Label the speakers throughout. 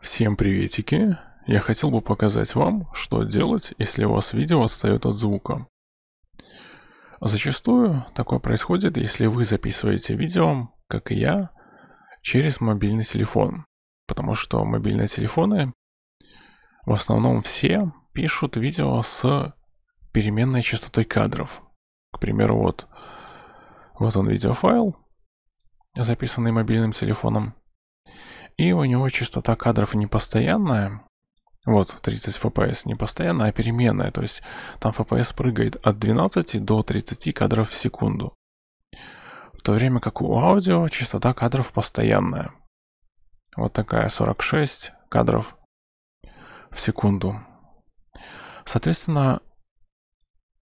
Speaker 1: Всем приветики! Я хотел бы показать вам, что делать, если у вас видео отстает от звука. Зачастую такое происходит, если вы записываете видео, как и я, через мобильный телефон. Потому что мобильные телефоны в основном все пишут видео с переменной частотой кадров. К примеру, вот, вот он видеофайл, записанный мобильным телефоном. И у него частота кадров не постоянная, Вот, 30 FPS не постоянная, а переменная. То есть там FPS прыгает от 12 до 30 кадров в секунду. В то время как у аудио частота кадров постоянная. Вот такая 46 кадров в секунду. Соответственно,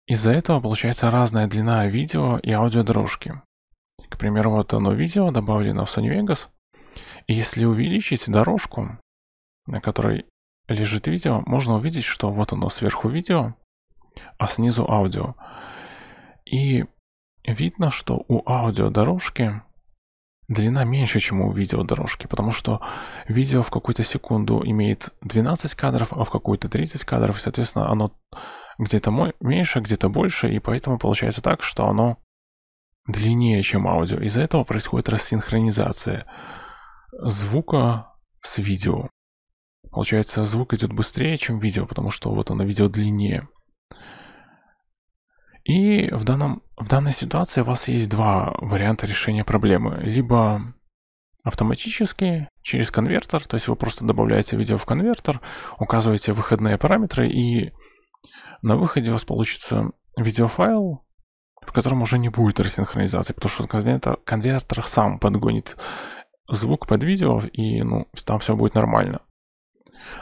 Speaker 1: из-за этого получается разная длина видео и аудиодорожки. К примеру, вот оно видео добавлено в Sony Vegas. Если увеличить дорожку, на которой лежит видео, можно увидеть, что вот оно сверху видео, а снизу аудио. И видно, что у аудиодорожки длина меньше, чем у видеодорожки, потому что видео в какую-то секунду имеет 12 кадров, а в какую-то 30 кадров, соответственно, оно где-то меньше, где-то больше, и поэтому получается так, что оно длиннее, чем аудио. Из-за этого происходит рассинхронизация звука с видео. Получается, звук идет быстрее, чем видео, потому что вот оно видео длиннее. И в, данном, в данной ситуации у вас есть два варианта решения проблемы. Либо автоматически через конвертер, то есть вы просто добавляете видео в конвертер, указываете выходные параметры, и на выходе у вас получится видеофайл, в котором уже не будет рассинхронизации, потому что конвертер, конвертер сам подгонит звук под видео, и ну, там все будет нормально.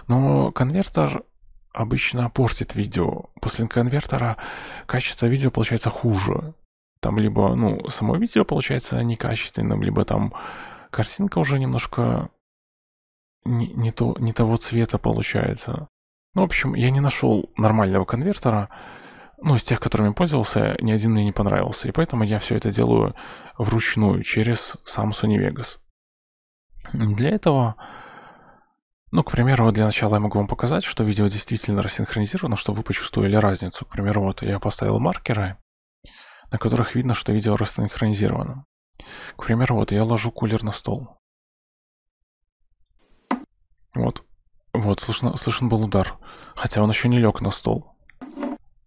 Speaker 1: Но конвертер обычно портит видео. После конвертера качество видео получается хуже. Там либо, ну, само видео получается некачественным, либо там картинка уже немножко не, не, то, не того цвета получается. Ну, в общем, я не нашел нормального конвертера. Ну, из тех, которыми пользовался, ни один мне не понравился. И поэтому я все это делаю вручную через сам Samsung Vegas. Для этого, ну, к примеру, вот для начала я могу вам показать, что видео действительно рассинхронизировано, чтобы вы почувствовали разницу. К примеру, вот я поставил маркеры, на которых видно, что видео рассинхронизировано. К примеру, вот я ложу кулер на стол. Вот. Вот, слышно, слышен был удар. Хотя он еще не лег на стол.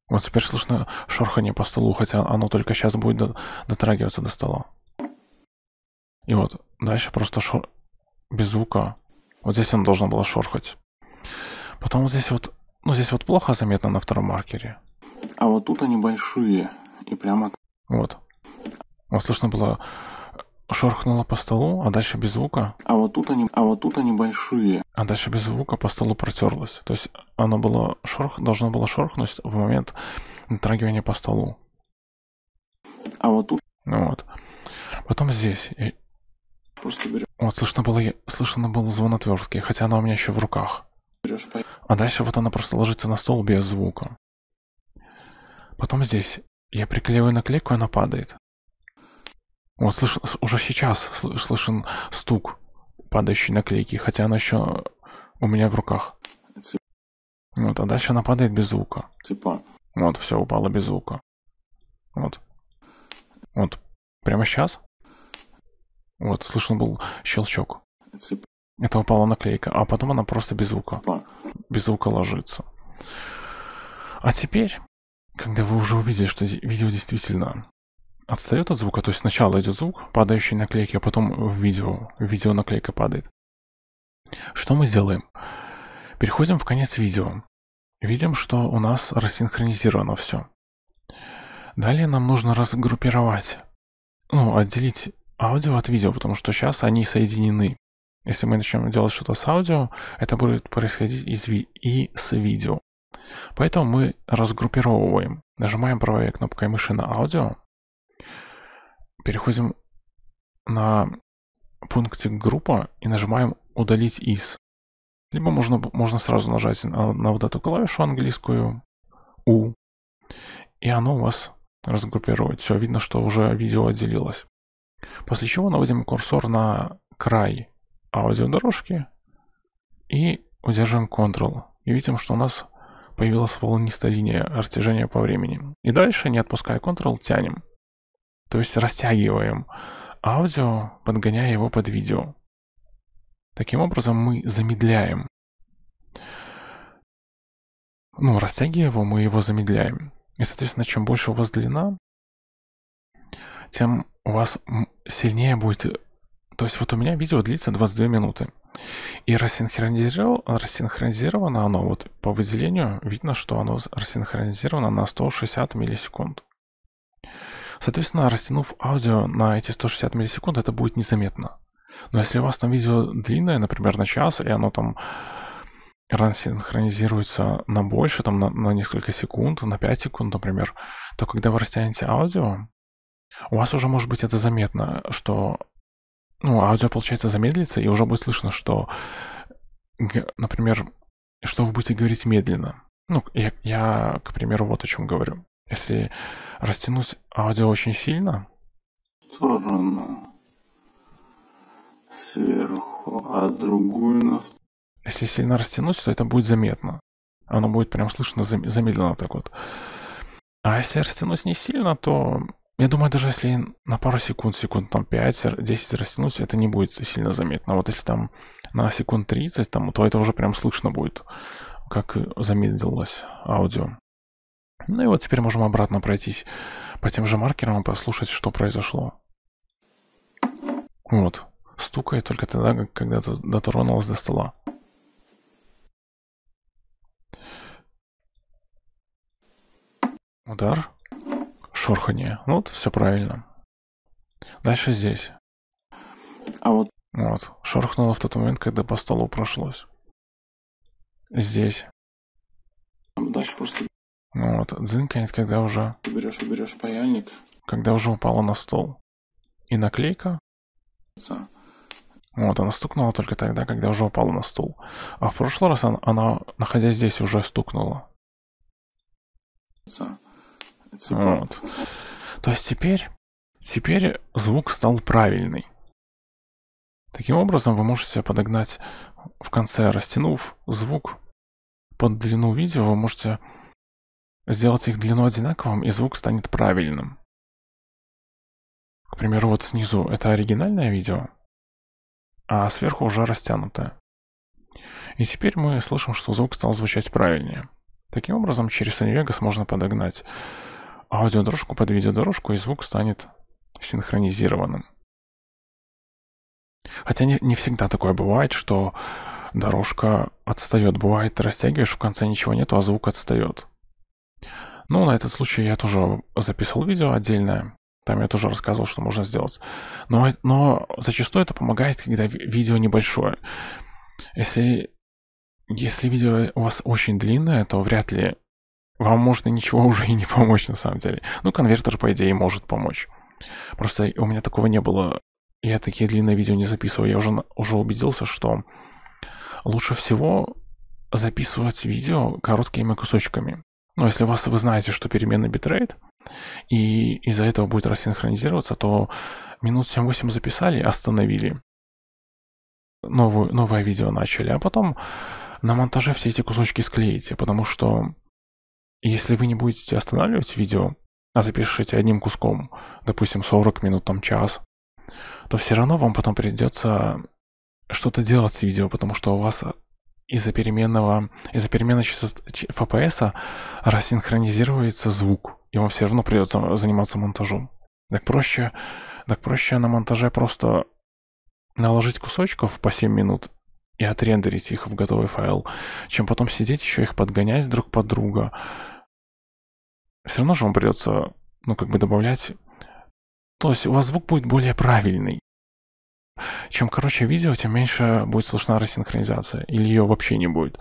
Speaker 1: Вот теперь слышно шорхание по столу, хотя оно только сейчас будет дотрагиваться до стола. И вот, дальше просто шор без звука. Вот здесь она должно было шорхать. Потом вот здесь вот, ну здесь вот плохо заметно на втором маркере. А вот тут они большие и прямо... Вот. Вот слышно было, шорхнуло по столу, а дальше без звука. А вот тут они, а вот тут они большие. А дальше без звука по столу протерлось. То есть оно было шорх, должно было шорхнуть в момент натрагивания по столу. А вот тут. Ну вот. Потом здесь Просто берешь. Вот слышно было, слышно был звон отвертки, хотя она у меня еще в руках. Берешь, А дальше вот она просто ложится на стол без звука. Потом здесь я приклеиваю наклейку, и она падает. Вот слышно уже сейчас слышен стук падающей наклейки, хотя она еще у меня в руках. Цеп... Вот, а дальше она падает без звука. Цепа. Типа. Вот, все упало без звука. Вот. Вот. Прямо сейчас? Вот, слышно был щелчок. Это упала наклейка, а потом она просто без звука. Без звука ложится. А теперь, когда вы уже увидели, что видео действительно отстает от звука, то есть сначала идет звук, падающий наклейки, а потом в видео, в видео наклейка падает. Что мы сделаем? Переходим в конец видео. Видим, что у нас рассинхронизировано все. Далее нам нужно разгруппировать, ну, отделить аудио от видео, потому что сейчас они соединены. Если мы начнем делать что-то с аудио, это будет происходить из ви- и с видео. Поэтому мы разгруппировываем. Нажимаем правой кнопкой мыши на аудио. Переходим на пунктик группа и нажимаем удалить из. Либо можно, можно сразу нажать на, на вот эту клавишу английскую U. И оно у вас разгруппирует. Все, видно, что уже видео отделилось. После чего наводим курсор на край аудиодорожки и удерживаем Ctrl. И видим, что у нас появилась волнистая линия растяжения по времени. И дальше, не отпуская Ctrl, тянем. То есть растягиваем аудио, подгоняя его под видео. Таким образом мы замедляем. Ну, растягивая его, мы его замедляем. И, соответственно, чем больше у вас длина, тем у вас сильнее будет... Э, то есть вот у меня видео длится 22 минуты. И рассинхронизировано, рассинхронизировано оно, вот по выделению видно, что оно рассинхронизировано на 160 миллисекунд. Соответственно, растянув аудио на эти 160 миллисекунд, это будет незаметно. Но если у вас там видео длинное, например, на час, и оно там рассинхронизируется на больше, там на, на несколько секунд, на 5 секунд, например, то когда вы растянете аудио, у вас уже может быть это заметно, что ну, аудио, получается, замедлится, и уже будет слышно, что, например, что вы будете говорить медленно. Ну, я, я, к примеру, вот о чем говорю. Если растянуть аудио очень сильно... В сторону сверху, а другую на... Если сильно растянуть, то это будет заметно. Оно будет прям слышно замедленно так вот. А если растянуть не сильно, то я думаю, даже если на пару секунд, секунд там 5-10 растянуть, это не будет сильно заметно. вот если там на секунд 30, там, то это уже прям слышно будет, как замедлилось аудио. Ну и вот теперь можем обратно пройтись по тем же маркерам и послушать, что произошло. Вот. Стукает только тогда, когда дотронулась до стола. Удар. Шорхание, Ну, вот, все правильно. Дальше здесь. А вот... Вот, шорхнуло в тот момент, когда по столу прошлось. Здесь. Дальше просто... Ну вот, дзынкает, когда уже... Ты берешь, паяльник. Когда уже упала на стол. И наклейка. За. Вот, она стукнула только тогда, когда уже упала на стол. А в прошлый раз она, она находясь здесь, уже стукнула. За. Типа. Вот. То есть теперь, теперь звук стал правильный. Таким образом, вы можете подогнать в конце, растянув звук под длину видео, вы можете сделать их длину одинаковым, и звук станет правильным. К примеру, вот снизу это оригинальное видео, а сверху уже растянутое. И теперь мы слышим, что звук стал звучать правильнее. Таким образом, через Univegas можно подогнать аудиодорожку под видеодорожку, и звук станет синхронизированным. Хотя не, не всегда такое бывает, что дорожка отстает. Бывает, растягиваешь, в конце ничего нету, а звук отстает. Ну, на этот случай я тоже записывал видео отдельное. Там я тоже рассказывал, что можно сделать. Но, но зачастую это помогает, когда видео небольшое. Если, если видео у вас очень длинное, то вряд ли вам может и ничего уже и не помочь на самом деле. Ну, конвертер, по идее, может помочь. Просто у меня такого не было. Я такие длинные видео не записываю. Я уже, уже убедился, что лучше всего записывать видео короткими кусочками. Но если у вас вы знаете, что переменный битрейт, и из-за этого будет рассинхронизироваться, то минут 7-8 записали, остановили. Новую, новое видео начали, а потом на монтаже все эти кусочки склеите, потому что если вы не будете останавливать видео, а запишите одним куском, допустим, 40 минут, там час, то все равно вам потом придется что-то делать с видео, потому что у вас из-за переменного, из-за перемены частот FPS -а рассинхронизируется звук, и вам все равно придется заниматься монтажом. Так проще, так проще на монтаже просто наложить кусочков по 7 минут и отрендерить их в готовый файл, чем потом сидеть еще их подгонять друг под друга все равно же вам придется, ну, как бы добавлять. То есть у вас звук будет более правильный. Чем короче видео, тем меньше будет слышна рассинхронизация, или ее вообще не будет.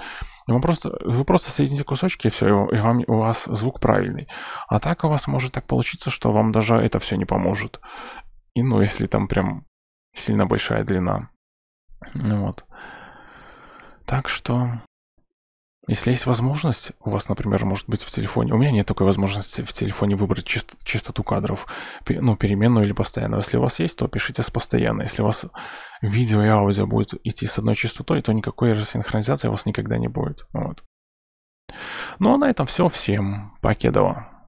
Speaker 1: Вам просто, вы просто соедините кусочки, и все, и, вам, у вас звук правильный. А так у вас может так получиться, что вам даже это все не поможет. И ну, если там прям сильно большая длина. Ну вот. Так что если есть возможность, у вас, например, может быть в телефоне, у меня нет такой возможности в телефоне выбрать чисто, частоту кадров, ну, переменную или постоянную. Если у вас есть, то пишите с постоянной. Если у вас видео и аудио будет идти с одной частотой, то никакой рассинхронизации у вас никогда не будет. Вот. Ну, а на этом все. Всем покедово.